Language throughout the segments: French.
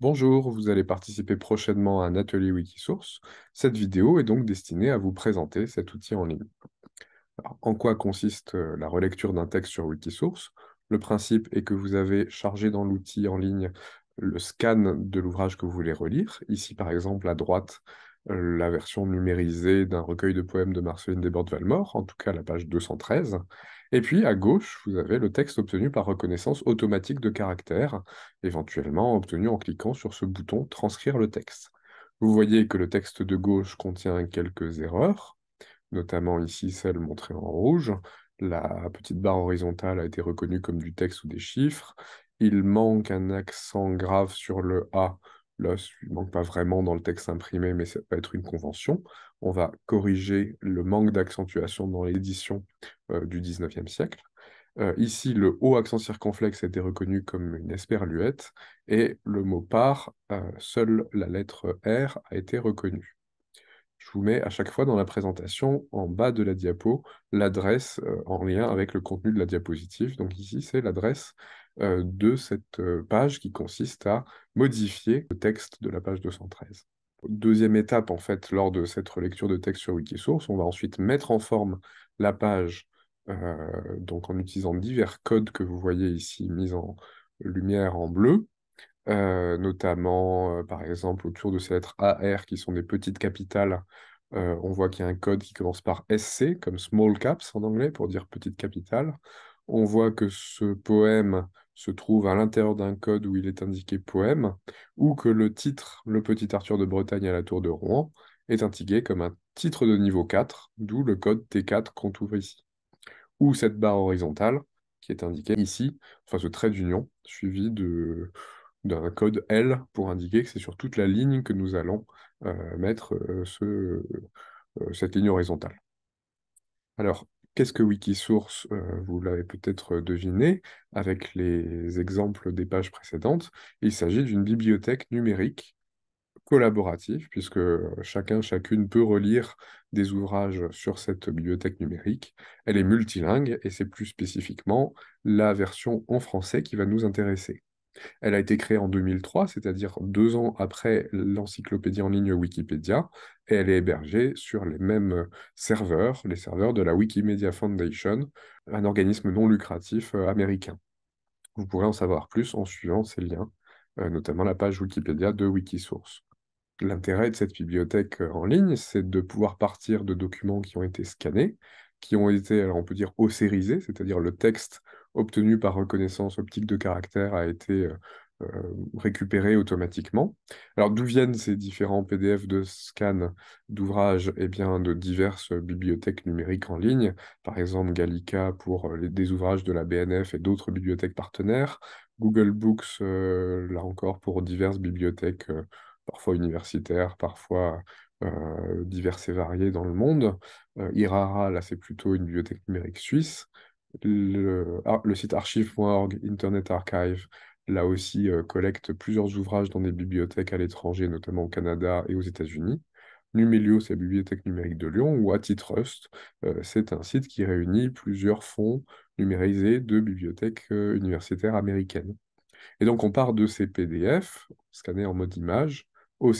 Bonjour, vous allez participer prochainement à un atelier Wikisource. Cette vidéo est donc destinée à vous présenter cet outil en ligne. en quoi consiste euh, la relecture d'un texte sur Wikisource Le principe est que vous avez chargé dans l'outil en ligne le scan de l'ouvrage que vous voulez relire. Ici, par exemple, à droite, la version numérisée d'un recueil de poèmes de Marceline Desbordes-Valmore, en tout cas la page 213. Et puis à gauche, vous avez le texte obtenu par reconnaissance automatique de caractère, éventuellement obtenu en cliquant sur ce bouton Transcrire le texte. Vous voyez que le texte de gauche contient quelques erreurs, notamment ici celle montrée en rouge. La petite barre horizontale a été reconnue comme du texte ou des chiffres. Il manque un accent grave sur le A là, il ne manque pas vraiment dans le texte imprimé, mais ça peut être une convention. On va corriger le manque d'accentuation dans l'édition euh, du 19e siècle. Euh, ici, le haut accent circonflexe a été reconnu comme une esperluette, et le mot par, euh, seule la lettre R a été reconnue. Je vous mets à chaque fois dans la présentation, en bas de la diapo, l'adresse en lien avec le contenu de la diapositive. Donc ici, c'est l'adresse euh, de cette euh, page qui consiste à modifier le texte de la page 213. Deuxième étape, en fait, lors de cette relecture de texte sur Wikisource, on va ensuite mettre en forme la page euh, donc en utilisant divers codes que vous voyez ici mis en lumière en bleu, notamment par exemple autour de ces lettres AR qui sont des petites capitales, on voit qu'il y a un code qui commence par SC, comme small caps en anglais pour dire petite capitale. On voit que ce poème se trouve à l'intérieur d'un code où il est indiqué poème, ou que le titre Le Petit Arthur de Bretagne à la Tour de Rouen est indiqué comme un titre de niveau 4, d'où le code T4 qu'on trouve ici. Ou cette barre horizontale qui est indiquée ici, enfin ce trait d'union, suivi d'un code L pour indiquer que c'est sur toute la ligne que nous allons euh, mettre euh, euh, cette ligne horizontale. Alors, Qu'est-ce que Wikisource euh, Vous l'avez peut-être euh, deviné avec les exemples des pages précédentes. Il s'agit d'une bibliothèque numérique collaborative, puisque euh, chacun, chacune peut relire des ouvrages sur cette bibliothèque numérique. Elle est multilingue et c'est plus spécifiquement la version en français qui va nous intéresser. Elle a été créée en 2003, c'est-à-dire deux ans après l'encyclopédie en ligne Wikipédia, et elle est hébergée sur les mêmes euh, serveurs, les serveurs de la Wikimedia Foundation, un organisme non lucratif euh, américain. Vous pourrez en savoir plus en suivant ces liens, euh, notamment la page Wikipédia de Wikisource. L'intérêt de cette bibliothèque en ligne, c'est de pouvoir partir de documents qui ont été scannés, qui ont été, alors on peut dire, osérisés, c'est-à-dire le texte obtenu par reconnaissance optique de caractère a été euh, euh, récupéré automatiquement. Alors d'où viennent ces différents PDF de scan d'ouvrages Eh bien de diverses bibliothèques numériques en ligne, par exemple Gallica pour euh, des ouvrages de la BNF et d'autres bibliothèques partenaires, Google Books, là encore, pour diverses bibliothèques, parfois universitaires, parfois diverses et variées dans le monde. IRARA, là, c'est plutôt une bibliothèque numérique suisse le, site archive.org, Internet Archive, là aussi, euh, collecte plusieurs ouvrages dans des bibliothèques à l'étranger, notamment au Canada et aux États-Unis. Numélio, c'est la bibliothèque numérique de Lyon, ou Atitrust, euh, c'est un site qui réunit plusieurs fonds numérisés de bibliothèques euh, universitaires américaines. Et donc, on part de ces PDF, scannés en mode image, au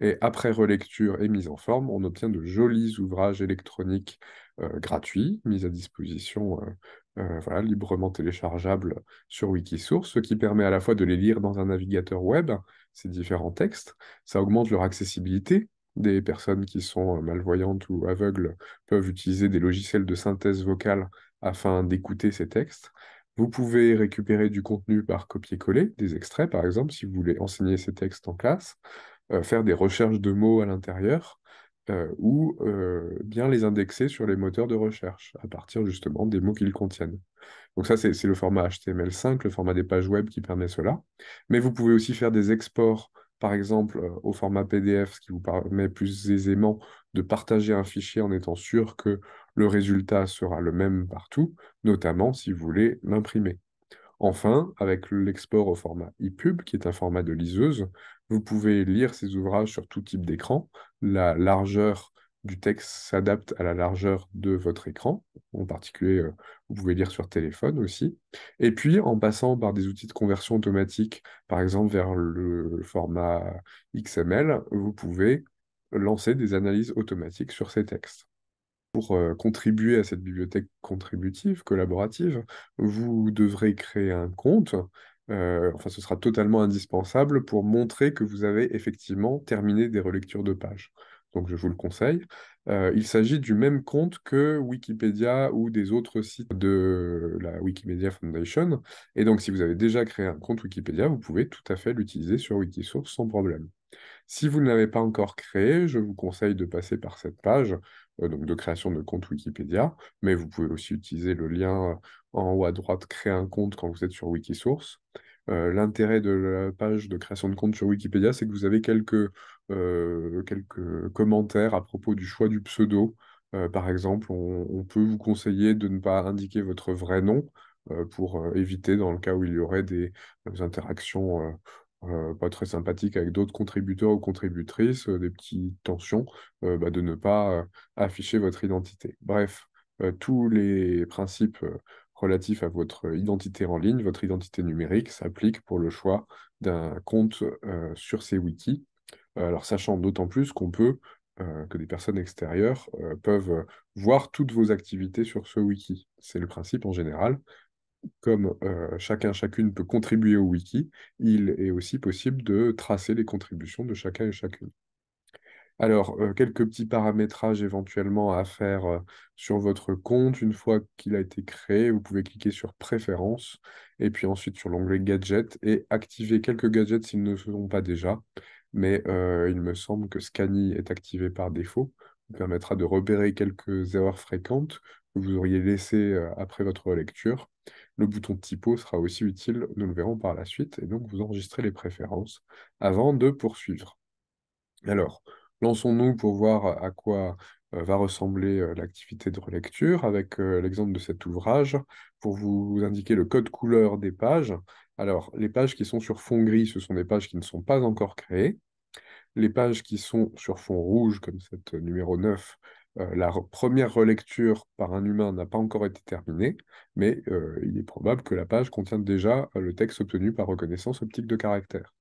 et après relecture et mise en forme, on obtient de jolis ouvrages électroniques euh, gratuit, mis à disposition euh, euh, librement téléchargeable sur Wikisource, ce qui permet à la fois de les lire dans un navigateur web, ces différents textes, ça augmente leur accessibilité. Des personnes qui sont malvoyantes ou aveugles peuvent utiliser des logiciels de synthèse vocale afin d'écouter ces textes. Vous pouvez récupérer du contenu par copier-coller, des extraits par exemple, si vous voulez enseigner ces textes en classe, faire des recherches de mots à l'intérieur, euh, ou euh, bien les indexer sur les moteurs de recherche à partir justement des mots qu'ils contiennent. Donc ça, c'est le format HTML5, le format des pages web qui permet cela. Mais vous pouvez aussi faire des exports, par exemple, euh, au format PDF, ce qui vous permet plus aisément de partager un fichier en étant sûr que le résultat sera le même partout, notamment si vous voulez l'imprimer. Enfin, avec l'export au format ePub, qui est un format de liseuse, vous pouvez lire ces ouvrages sur tout type d'écran. La largeur du texte s'adapte à la largeur de votre écran. En particulier, euh, vous pouvez lire sur téléphone aussi. Et puis, en passant par des outils de conversion automatique, par exemple vers le format XML, vous pouvez lancer des analyses automatiques sur ces textes pour euh, contribuer à cette bibliothèque contributive, collaborative, vous devrez créer un compte. Euh, enfin, ce sera totalement indispensable pour montrer que vous avez effectivement terminé des relectures de pages. Donc, je vous le conseille. Euh, il s'agit du même compte que Wikipédia ou des autres sites de la Wikimedia Foundation. Et donc, si vous avez déjà créé un compte Wikipédia, vous pouvez tout à fait l'utiliser sur Wikisource sans problème. Si vous ne l'avez pas encore créé, je vous conseille de passer par cette page euh, donc de création de compte Wikipédia, mais vous pouvez aussi utiliser le lien euh, en haut à droite Créer un compte quand vous êtes sur Wikisource. Euh, l'intérêt de la page de création de compte sur Wikipédia, c'est que vous avez quelques, quelques commentaires à propos du choix du pseudo. par exemple, on, peut vous conseiller de ne pas indiquer votre vrai nom, pour éviter dans le cas où il y aurait des interactions euh, pas très sympathique avec d'autres contributeurs ou contributrices, euh, des petites tensions, euh, bah, de ne pas afficher votre identité. Bref, tous les principes relatifs à votre identité en ligne, votre identité numérique, s'appliquent pour le choix d'un compte sur ces wikis. alors sachant d'autant plus qu'on peut, que des personnes extérieures peuvent voir toutes vos activités sur ce wiki. C'est le principe en général comme chacun euh, chacun, chacune peut contribuer au wiki, il est aussi possible de tracer les contributions de chacun et chacune. Alors, euh, quelques petits paramétrages éventuellement à faire euh, sur votre compte. Une fois qu'il a été créé, vous pouvez cliquer sur Préférences et puis ensuite sur l'onglet Gadget et activer quelques gadgets s'ils ne sont pas déjà. Mais il me semble que Scanny est activé par défaut vous permettra de repérer quelques erreurs fréquentes que vous auriez laissées euh, après votre lecture. Le bouton typo sera aussi utile, nous le verrons par la suite, et donc vous enregistrez les préférences avant de poursuivre. Alors, lançons-nous pour voir à quoi euh, va ressembler euh, l'activité de relecture avec l'exemple de cet ouvrage pour vous indiquer le code couleur des pages. Alors, les pages qui sont sur fond gris, ce sont des pages qui ne sont pas encore créées les pages qui sont sur fond rouge, comme cette numéro 9, euh, la première relecture par un humain n'a pas encore été terminée, mais euh, il est probable que la page contienne déjà euh, le texte obtenu par reconnaissance optique de caractère.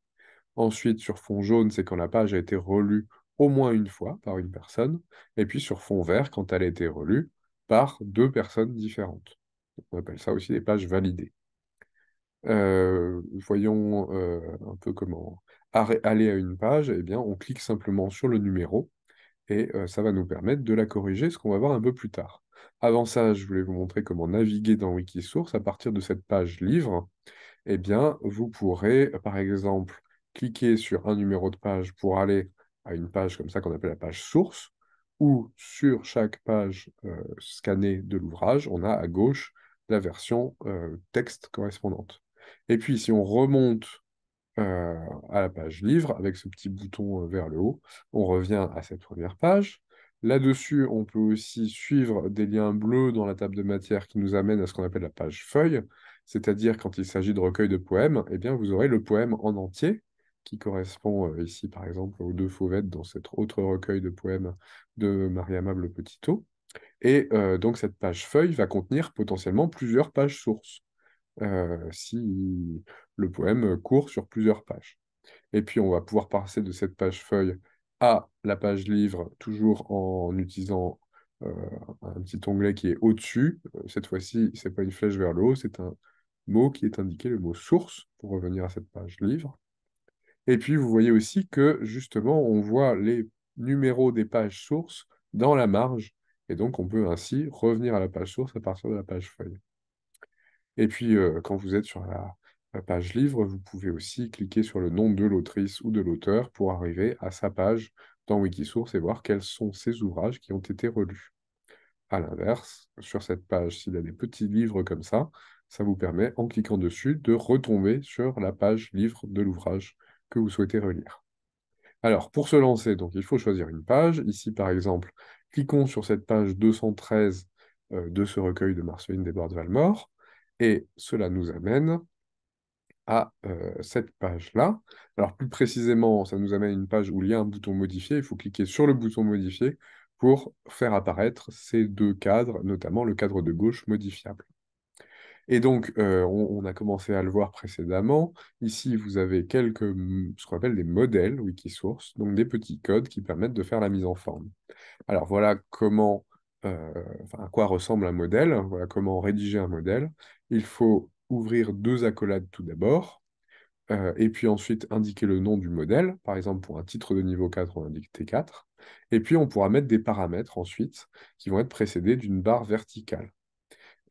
Ensuite, sur fond jaune, c'est quand la page a été relue au moins une fois par une personne, et puis sur fond vert, quand elle a été relue par deux personnes différentes. On appelle ça aussi des pages validées. voyons un peu comment aller à une page, eh bien, on clique simplement sur le numéro et euh, ça va nous permettre de la corriger, ce qu'on va voir un peu plus tard. Avant ça, je voulais vous montrer comment naviguer dans Wikisource. À partir de cette page livre, eh bien, vous pourrez, par exemple, cliquer sur un numéro de page pour aller à une page comme ça qu'on appelle la page source, ou sur chaque page euh, scannée de l'ouvrage, on a à gauche la version euh, texte correspondante. Et puis, si on remonte euh, à la page livre avec ce petit bouton euh, vers le haut. On revient à cette première page. Là-dessus, on peut aussi suivre des liens bleus dans la table de matière qui nous amène à ce qu'on appelle la page feuille, c'est-à-dire quand il s'agit de recueil de poèmes, eh bien, vous aurez le poème en entier qui correspond euh, ici par exemple aux deux fauvettes dans cet autre recueil de poèmes de Marie-Amable Petitot. Et donc cette page feuille va contenir potentiellement plusieurs pages sources. Euh, si le poème court sur plusieurs pages. Et puis, on va pouvoir passer de cette page feuille à la page livre, toujours en utilisant euh, un petit onglet qui est au-dessus. Euh, cette fois-ci, ce n'est pas une flèche vers le haut, c'est un mot qui est indiqué, le mot source, pour revenir à cette page livre. Et puis, vous voyez aussi que, justement, on voit les numéros des pages sources dans la marge. Et donc, on peut ainsi revenir à la page source à partir de la page feuille. Et puis, euh, quand vous êtes sur la, page livre, vous pouvez aussi cliquer sur le nom de l'autrice ou de l'auteur pour arriver à sa page dans Wikisource et voir quels sont ses ouvrages qui ont été relus. A l'inverse, sur cette page, s'il y a des petits livres comme ça, ça vous permet, en cliquant dessus, de retomber sur la page livre de l'ouvrage que vous souhaitez relire. Alors, pour se lancer, donc, il faut choisir une page. Ici, par exemple, cliquons sur cette page 213 euh, de ce recueil de Marceline Desbordes-Valmore. Et cela nous amène à euh, cette page-là. Alors plus précisément, ça nous amène à une page où il y a un bouton modifier. Il faut cliquer sur le bouton modifier pour faire apparaître ces deux cadres, notamment le cadre de gauche modifiable. Et donc, euh, on, on, a commencé à le voir précédemment. Ici, vous avez quelques, ce qu'on appelle des modèles Wikisource, donc des petits codes qui permettent de faire la mise en forme. Alors voilà comment euh, à quoi ressemble un modèle, voilà comment rédiger un modèle. Il faut ouvrir deux accolades tout d'abord, euh, et puis ensuite indiquer le nom du modèle. Par exemple, pour un titre de niveau 4, on indique T4. Et puis, on pourra mettre des paramètres ensuite qui vont être précédés d'une barre verticale.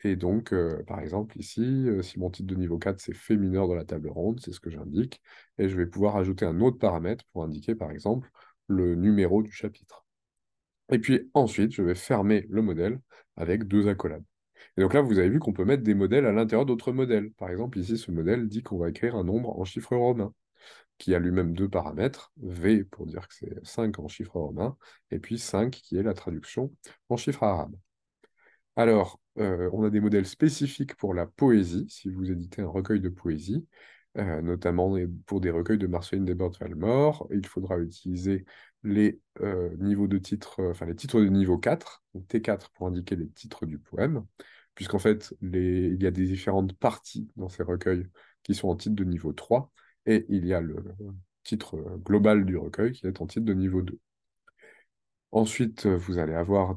Et donc, euh, par exemple, ici, si mon titre de niveau 4, c'est Fé mineur dans la table ronde, c'est ce que j'indique, et je vais pouvoir ajouter un autre paramètre pour indiquer, par exemple, le numéro du chapitre. Et puis ensuite, je vais fermer le modèle avec deux accolades. Et donc là, vous avez vu qu'on peut mettre des modèles à l'intérieur d'autres modèles. Par exemple, ici, ce modèle dit qu'on va écrire un nombre en chiffres romains, qui a lui-même deux paramètres, V pour dire que c'est 5 en chiffres romains, et puis 5 qui est la traduction en chiffres arabes. Alors, euh, on a des modèles spécifiques pour la poésie, si vous éditez un recueil de poésie, euh, notamment pour des recueils de Marceline Desbordes-Valmore, il faudra utiliser les euh, niveaux de titres, euh, enfin les titres de niveau 4, T4 pour indiquer les titres du poème, puisqu'en fait, il y a des différentes parties dans ces recueils qui sont en titre de niveau 3, et il y a le titre euh, global du recueil qui est en titre de niveau 2. Ensuite, vous allez avoir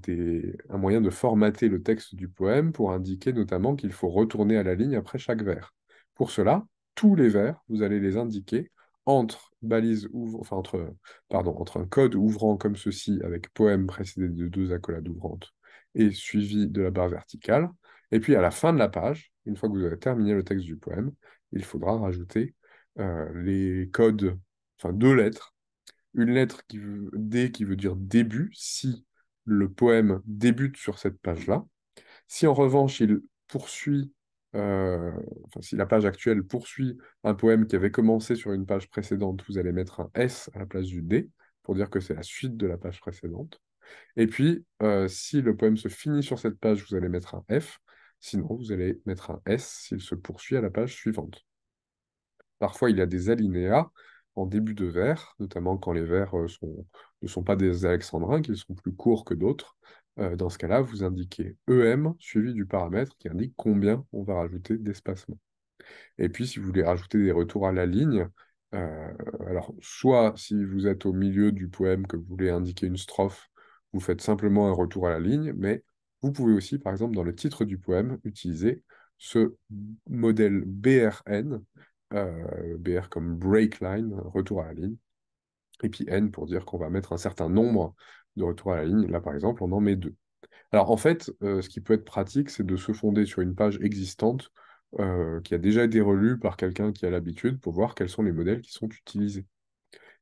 un moyen de formater le texte du poème pour indiquer notamment qu'il faut retourner à la ligne après chaque vers. Pour cela, tous les vers, vous allez les indiquer entre balise ouvre, enfin entre, pardon, entre un code ouvrant comme ceci avec poème précédé de deux accolades ouvrantes et suivi de la barre verticale. Et puis à la fin de la page, une fois que vous avez terminé le texte du poème, il faudra rajouter euh, les codes, enfin deux lettres. Une lettre qui D qui veut dire début, si le poème débute sur cette page-là. Si en revanche il poursuit euh, si la page actuelle poursuit un poème qui avait commencé sur une page précédente, vous allez mettre un S à la place du D pour dire que c'est la suite de la page précédente. Et puis, euh, si le poème se finit sur cette page, vous allez mettre un F. Sinon, vous allez mettre un S s'il se poursuit à la page suivante. Parfois, il y a des alinéas en début de vers, notamment quand les vers euh, sont, ne sont pas des alexandrins, qu'ils sont plus courts que d'autres. Euh, dans ce cas-là, vous indiquez EM suivi du paramètre qui indique combien on va rajouter d'espacement. Et puis, si vous voulez rajouter des retours à la ligne, euh, alors soit si vous êtes au milieu du poème que vous voulez indiquer une strophe, vous faites simplement un retour à la ligne, mais vous pouvez aussi, par exemple, dans le titre du poème, utiliser ce modèle BRN, euh, BR comme break line, retour à la ligne, et puis N pour dire qu'on va mettre un certain nombre de retour à la ligne. Là, par exemple, on en met deux. Alors, en fait, euh, ce qui peut être pratique, c'est de se fonder sur une page existante euh, qui a déjà été relue par quelqu'un qui a l'habitude pour voir quels sont les modèles qui sont utilisés.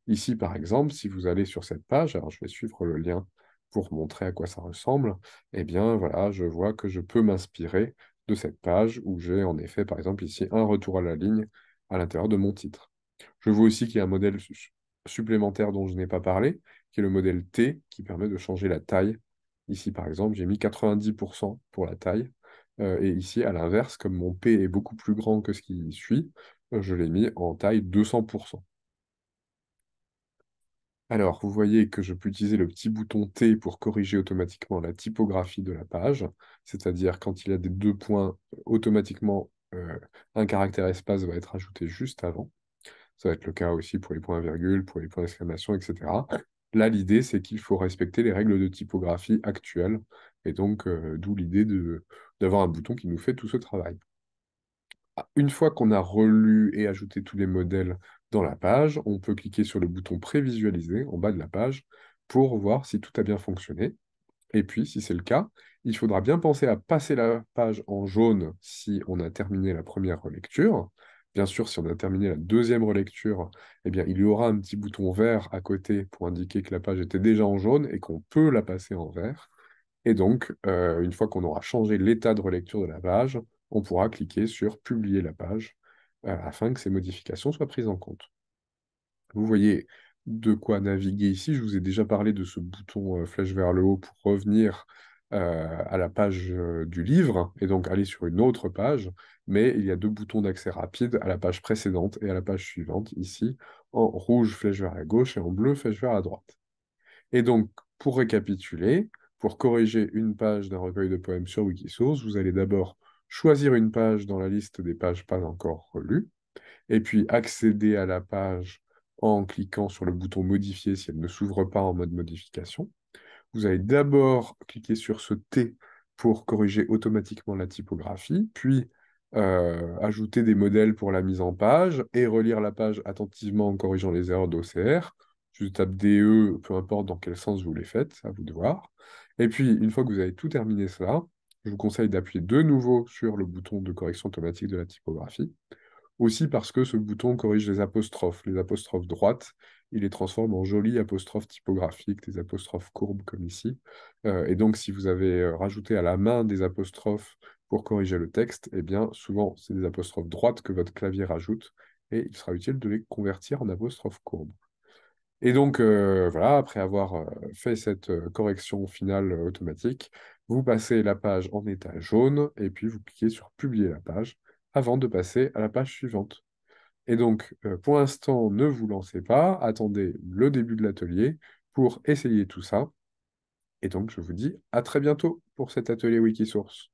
Ici, par exemple, si vous allez sur cette page, alors je vais suivre le lien pour montrer à quoi ça ressemble, eh bien, voilà, je vois que je peux m'inspirer de cette page où j'ai en effet, par exemple, ici, un retour à la ligne à l'intérieur de mon titre. Je vois aussi qu'il y a un modèle supplémentaire dont je n'ai pas parlé, qui est le modèle T, qui permet de changer la taille. Ici, par exemple, j'ai mis 90% pour la taille. Euh, et ici, à l'inverse, comme mon P est beaucoup plus grand que ce qui suit, euh, je l'ai mis en taille 200%. Alors, vous voyez que je peux utiliser le petit bouton T pour corriger automatiquement la typographie de la page, c'est-à-dire quand il y a des deux points, euh, automatiquement, un caractère espace va être ajouté juste avant. Ça va être le cas aussi pour les points virgules, pour les points d'exclamation, etc. Là, l'idée, c'est qu'il faut respecter les règles de typographie actuelles, et donc euh, d'où l'idée d'avoir un bouton qui nous fait tout ce travail. Ah, une fois qu'on a relu et ajouté tous les modèles dans la page, on peut cliquer sur le bouton prévisualiser en bas de la page pour voir si tout a bien fonctionné. Et puis, si c'est le cas, il faudra bien penser à passer la page en jaune si on a terminé la première relecture, Bien sûr, si on a terminé la deuxième relecture, eh bien, il y aura un petit bouton vert à côté pour indiquer que la page était déjà en jaune et qu'on peut la passer en vert. Et donc, euh, une fois qu'on aura changé l'état de relecture de la page, on pourra cliquer sur Publier la page euh, afin que ces modifications soient prises en compte. Vous voyez de quoi naviguer ici. Je vous ai déjà parlé de ce bouton euh, flèche vers le haut pour revenir euh, à la page euh, du livre et donc aller sur une autre page, mais il y a deux boutons d'accès rapide à la page précédente et à la page suivante ici, en rouge flèche vers la gauche et en bleu flèche vers la droite. Et donc, pour récapituler, pour corriger une page d'un recueil de poèmes sur Wikisource, vous allez d'abord choisir une page dans la liste des pages pas encore relues, et puis accéder à la page en cliquant sur le bouton modifier si elle ne s'ouvre pas en mode modification vous allez d'abord cliquer sur ce T pour corriger automatiquement la typographie, puis euh, ajouter des modèles pour la mise en page et relire la page attentivement en corrigeant les erreurs d'OCR. Je tape DE, peu importe dans quel sens vous les faites, à vous de voir. Et puis, une fois que vous avez tout terminé cela, je vous conseille d'appuyer de nouveau sur le bouton de correction automatique de la typographie. Aussi parce que ce bouton corrige les apostrophes, les apostrophes droites il les transforme en jolies apostrophes typographiques, des apostrophes courbes comme ici. Euh, et donc, si vous avez euh, rajouté à la main des apostrophes pour corriger le texte, eh bien, souvent, c'est des apostrophes droites que votre clavier rajoute, et il sera utile de les convertir en apostrophes courbes. Et donc, euh, voilà, après avoir fait cette correction finale automatique, vous passez la page en état jaune, et puis vous cliquez sur Publier la page, avant de passer à la page suivante. Et donc, euh, pour l'instant, ne vous lancez pas, attendez le début de l'atelier pour essayer tout ça. Et donc, je vous dis à très bientôt pour cet atelier Wikisource.